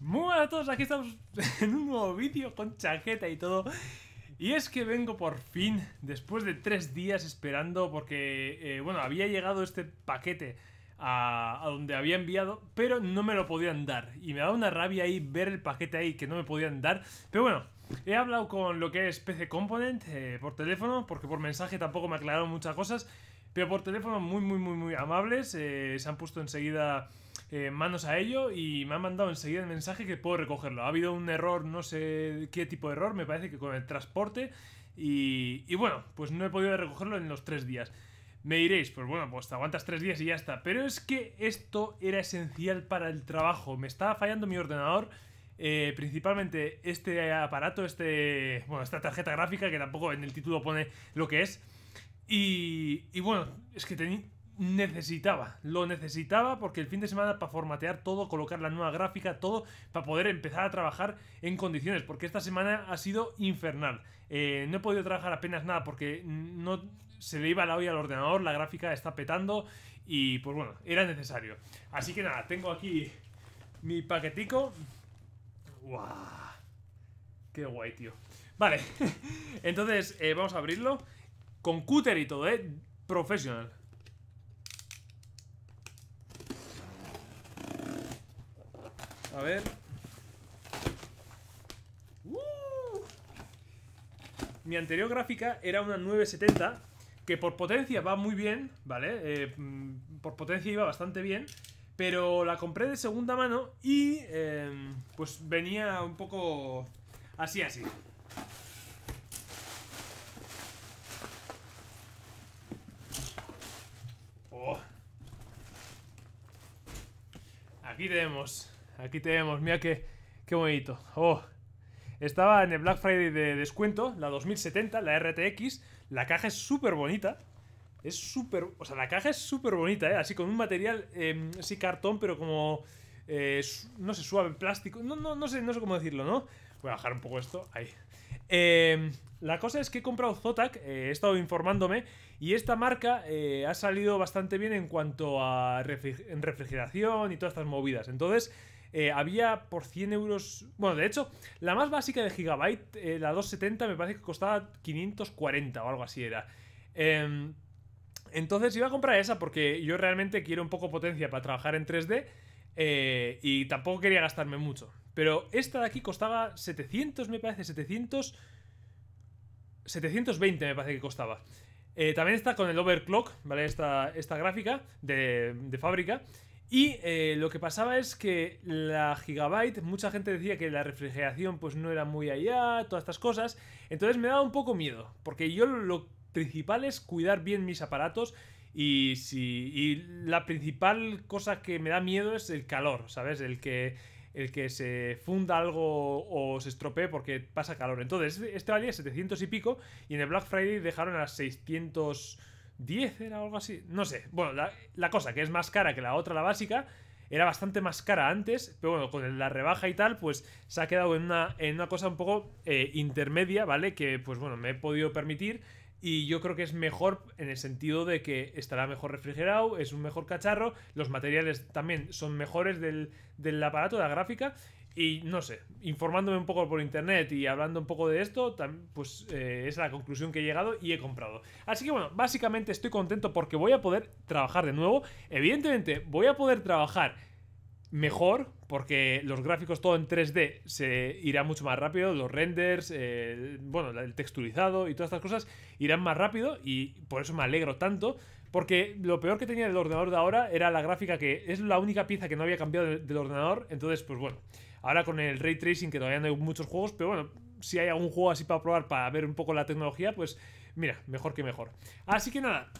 Muy buenas a todos, aquí estamos en un nuevo vídeo con chaqueta y todo Y es que vengo por fin, después de tres días esperando Porque, eh, bueno, había llegado este paquete a, donde había enviado Pero no me lo podían dar Y me da una rabia ahí ver el paquete ahí que no me podían dar Pero bueno, he hablado con lo que es PC Component eh, por teléfono Porque por mensaje tampoco me aclararon muchas cosas pero por teléfono muy, muy, muy, muy amables. Eh, se han puesto enseguida eh, manos a ello y me han mandado enseguida el mensaje que puedo recogerlo. Ha habido un error, no sé qué tipo de error, me parece que con el transporte. Y, bueno, pues no he podido recogerlo en los tres días. Me diréis, pues bueno, pues aguantas tres días y ya está. Pero es que esto era esencial para el trabajo. Me estaba fallando mi ordenador. Eh, principalmente este aparato, este. Bueno, esta tarjeta gráfica, que tampoco en el título pone lo que es. Y, bueno, es que necesitaba, lo necesitaba porque el fin de semana para formatear todo, colocar la nueva gráfica, todo, para poder empezar a trabajar en condiciones, porque esta semana ha sido infernal. Eh, no he podido trabajar apenas nada porque no se le iba la olla al ordenador, la gráfica está petando y pues bueno, era necesario. Así que nada, tengo aquí mi paquetico. ¡Guau! ¡Qué guay, tío! Vale, entonces eh, vamos a abrirlo. Con cúter y todo, ¿eh? profesional. A ver. Uh. Mi anterior gráfica era una 970, que por potencia va muy bien, ¿vale? Eh, mm, por potencia iba bastante bien, pero la compré de segunda mano y eh, pues venía un poco así, así. Oh. Aquí tenemos. Aquí tenemos. Mira qué, qué bonito. Oh. Estaba en el Black Friday de descuento, la 2070, la RTX. La caja es súper bonita. Es súper... O sea, la caja es súper bonita, ¿eh? Así con un material, em, sí cartón, pero como... Eh, no sé, suave, plástico. No, no, no, sé, no sé cómo decirlo, ¿no? Voy a bajar un poco esto. Ahí. Em, la cosa es que he comprado Zotac, eh, he estado informándome, y esta marca eh, ha salido bastante bien en cuanto a refrigeración y todas estas movidas. Entonces, eh, había por 100 euros. Bueno, de hecho, la más básica de Gigabyte, la 270, me parece que costaba 540 o algo así era. Em, entonces iba a comprar esa porque yo realmente quiero un poco potencia para trabajar en 3D y tampoco quería gastarme mucho. Pero esta de aquí costaba 700, me parece, 700... 720 me parece que costaba. Eh, también está con el overclock, ¿vale? Esta, esta gráfica de, fábrica. Y eh, lo que pasaba es que la Gigabyte, mucha gente decía que la refrigeración pues no era muy allá, todas estas cosas. Entonces me daba un poco miedo, porque yo lo principal es cuidar bien mis aparatos y, si, y la principal cosa que me da miedo es el calor, ¿sabes? El que el que se funda algo o se estropee porque pasa calor. Entonces, este valía 700 y pico y en el Black Friday dejaron a 610, era algo así. No sé. Bueno, la, cosa que es más cara que la otra, la básica, era bastante más cara antes, pero bueno, con la rebaja y tal, pues se ha quedado en una, en una cosa un poco eh, intermedia, ¿vale? Que pues bueno, me he podido permitir. Y yo creo que es mejor en el sentido de que estará mejor refrigerado, es un mejor cacharro, los materiales también son mejores del, aparato, de la gráfica. Y no sé, informándome un poco por internet y hablando un poco de esto, pues eh, es la conclusión que he llegado y he comprado. Así que bueno, básicamente estoy contento porque voy a poder trabajar de nuevo. Evidentemente, voy a poder trabajar mejor porque los gráficos todo en 3D se irán mucho más rápido, los renders, eh, bueno, el texturizado y todas estas cosas irán más rápido y por eso me alegro tanto. Porque lo peor que tenía el ordenador de ahora era la gráfica que es la única pieza que no había cambiado del ordenador. Entonces, pues bueno, ahora con el ray tracing que todavía no hay muchos juegos, pero bueno, si hay algún juego así para probar, para ver un poco la tecnología, pues mira, mejor que mejor. Así que nada,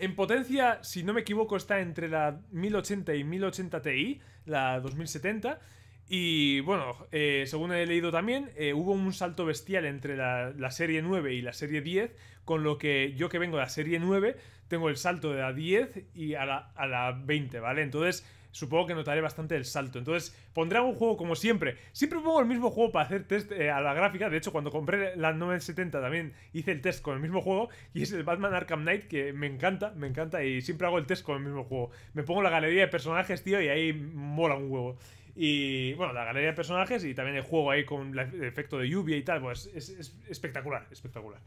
en potencia, si no me equivoco, está entre la 1080 y 1080 Ti, la 2070. Y bueno, eh, según he leído también, eh, hubo un salto bestial entre la, serie 9 y la serie 10, con lo que yo que vengo de la serie 9, tengo el salto de la 10 y a la, a la 20, ¿vale? Entonces, supongo que notaré bastante el salto. Entonces, pondré algún juego como siempre. Siempre pongo el mismo juego para hacer test eh, a la gráfica. De hecho, cuando compré la 970 también hice el test con el mismo juego. Y es el Batman Arkham Knight, que me encanta, me encanta. Y siempre hago el test con el mismo juego. Me pongo la galería de personajes, tío, y ahí mola un huevo. Y bueno, la galería de personajes y también el juego ahí con el efecto de lluvia y tal, pues es, espectacular, espectacular.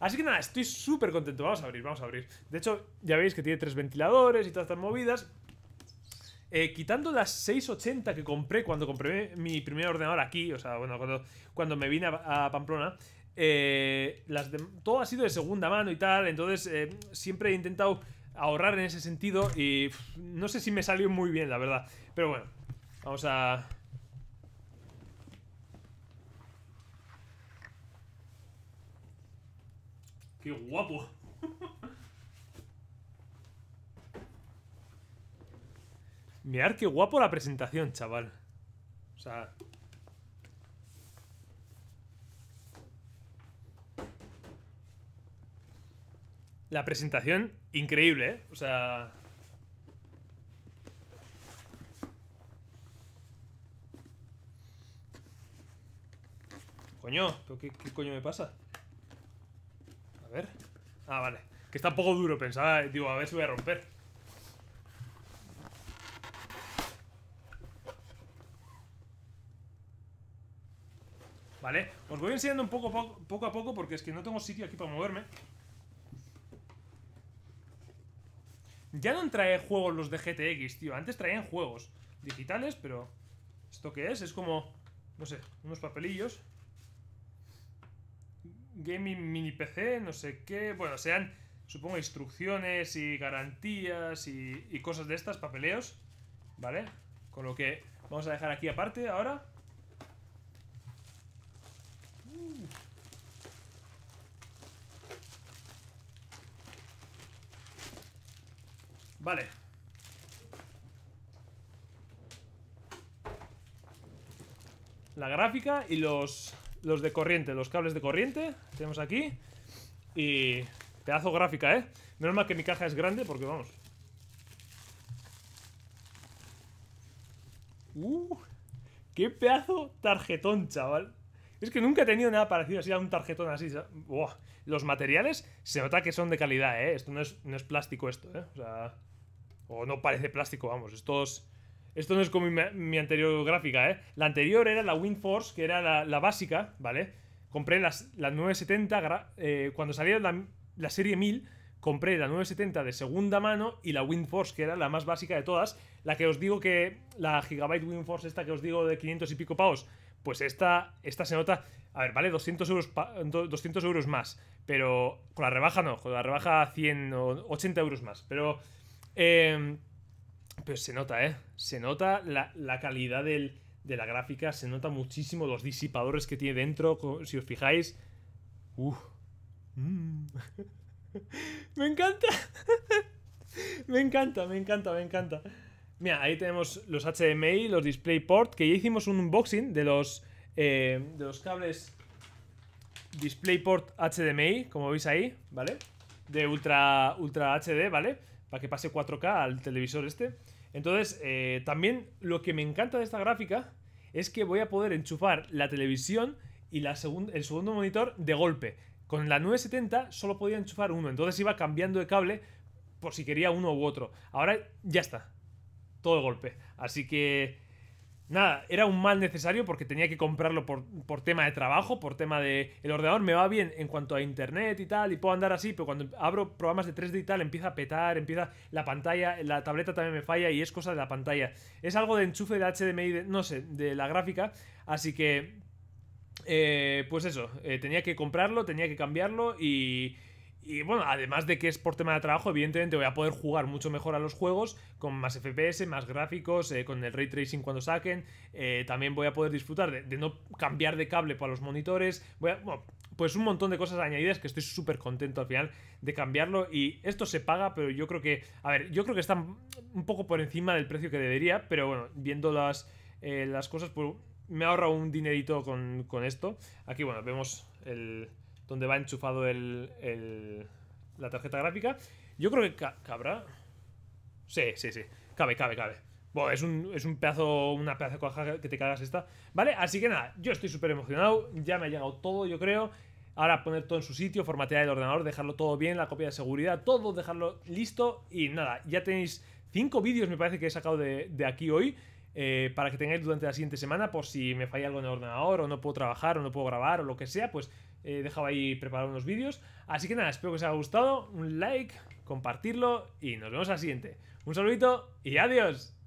Así que nada, estoy súper contento. Vamos a abrir, vamos a abrir. De hecho, ya veis que tiene tres ventiladores y todas estas movidas. Eh, quitando las 680 que compré cuando compré mi primer ordenador aquí, o sea, bueno, cuando, cuando me vine a, Pamplona, eh, las todo ha sido de segunda mano y tal, entonces eh, siempre he intentado ahorrar en ese sentido y no sé si me salió muy bien, la verdad. Pero bueno, vamos a... ¡Qué guapo! Mirad qué guapo la presentación, chaval. O sea... La presentación, increíble, ¿eh? O sea... Coño, ¿qué, ¿qué coño me pasa? A ver... Ah, vale. Que está un poco duro, pensaba... Digo, a ver si voy a romper. Os voy enseñando un poco, poco, a poco porque es que no tengo sitio aquí para moverme. Ya no trae juegos los de GTX, tío. Antes traían juegos digitales, pero... ¿Esto qué es? Es como, no sé, unos papelillos. Gaming mini PC, no sé qué. Bueno, sean, supongo, instrucciones y garantías y cosas de estas, papeleos. ¿Vale? Con lo que vamos a dejar aquí aparte ahora. Vale. La gráfica y los, los de corriente, los cables de corriente. Tenemos aquí. Y pedazo gráfica, ¿eh? Menos mal que mi caja es grande porque vamos. ¡Uh! ¡Qué pedazo tarjetón, chaval! Es que nunca he tenido nada parecido así a un tarjetón así. Buah. Los materiales se nota que son de calidad, ¿eh? Esto no es, plástico esto, ¿eh? O no parece plástico, vamos. Estos... Esto no es como mi, anterior gráfica, ¿eh? La anterior era la Windforce, que era la, básica, ¿vale? Compré las, la 970, eh, cuando salió la, la serie 1000, compré la 970 de segunda mano y la Windforce, que era la más básica de todas, la que os digo que, la Gigabyte Windforce esta que os digo de 500 y pico pavos, pues esta, se nota. A ver, vale 200 euros, 200 euros más. Pero con la rebaja no, con la rebaja 100 80 euros más. Pero, eh, pero se nota, ¿eh? Se nota la, calidad de la gráfica, se nota muchísimo los disipadores que tiene dentro. Si os fijáis. Uf. Mm. me encanta. me encanta, me encanta, me encanta. Mira, ahí tenemos los HDMI, los DisplayPort, que ya hicimos un unboxing de los, eh, de los cables DisplayPort HDMI, como veis ahí, ¿vale? De Ultra, Ultra HD, ¿vale? Para que pase 4K al televisor este. Entonces, eh, también lo que me encanta de esta gráfica es que voy a poder enchufar la televisión y la el segundo monitor de golpe. Con la 970 solo podía enchufar uno, entonces iba cambiando de cable por si quería uno u otro. Ahora ya está, de golpe. Así que, nada, era un mal necesario porque tenía que comprarlo por, tema de trabajo, por tema de... El ordenador me va bien en cuanto a internet y tal, y puedo andar así, pero cuando abro programas de 3D y tal, empieza a petar, empieza la pantalla, la tableta también me falla y es cosa de la pantalla. Es algo de enchufe de HDMI, no sé, de la gráfica, así que... Eh, pues eso, eh, tenía que comprarlo, tenía que cambiarlo y y bueno, además de que es por tema de trabajo, evidentemente voy a poder jugar mucho mejor a los juegos con más FPS, más gráficos, eh, con el ray tracing cuando saquen. Eh, también voy a poder disfrutar de, no cambiar de cable para los monitores. Voy a, bueno, pues un montón de cosas añadidas que estoy súper contento al final de cambiarlo. Y esto se paga, pero yo creo que, a ver, yo creo que están un poco por encima del precio que debería, pero bueno, viendo las, eh, las cosas, pues me ahorro un dinerito con esto. Aquí, bueno, vemos el donde va enchufado el, el, la tarjeta gráfica. Yo creo que cabrá. Sí, sí, sí. Cabe, cabe, cabe. Bueno, es un, es un pedazo, una pedazo de que te cagas esta. Vale, así que nada, yo estoy súper emocionado. Ya me ha llegado todo, yo creo. Ahora poner todo en su sitio, formatear el ordenador, dejarlo todo bien, la copia de seguridad, todo, dejarlo listo. Y nada, ya tenéis cinco vídeos, me parece que he sacado de, aquí hoy. Eh, para que tengáis durante la siguiente semana, por si me falla algo en el ordenador, o no puedo trabajar, o no puedo grabar, o lo que sea, pues He eh, dejado ahí preparar unos vídeos. Así que nada, espero que os haya gustado. Un like, compartirlo y nos vemos al siguiente. Un saludito y adiós.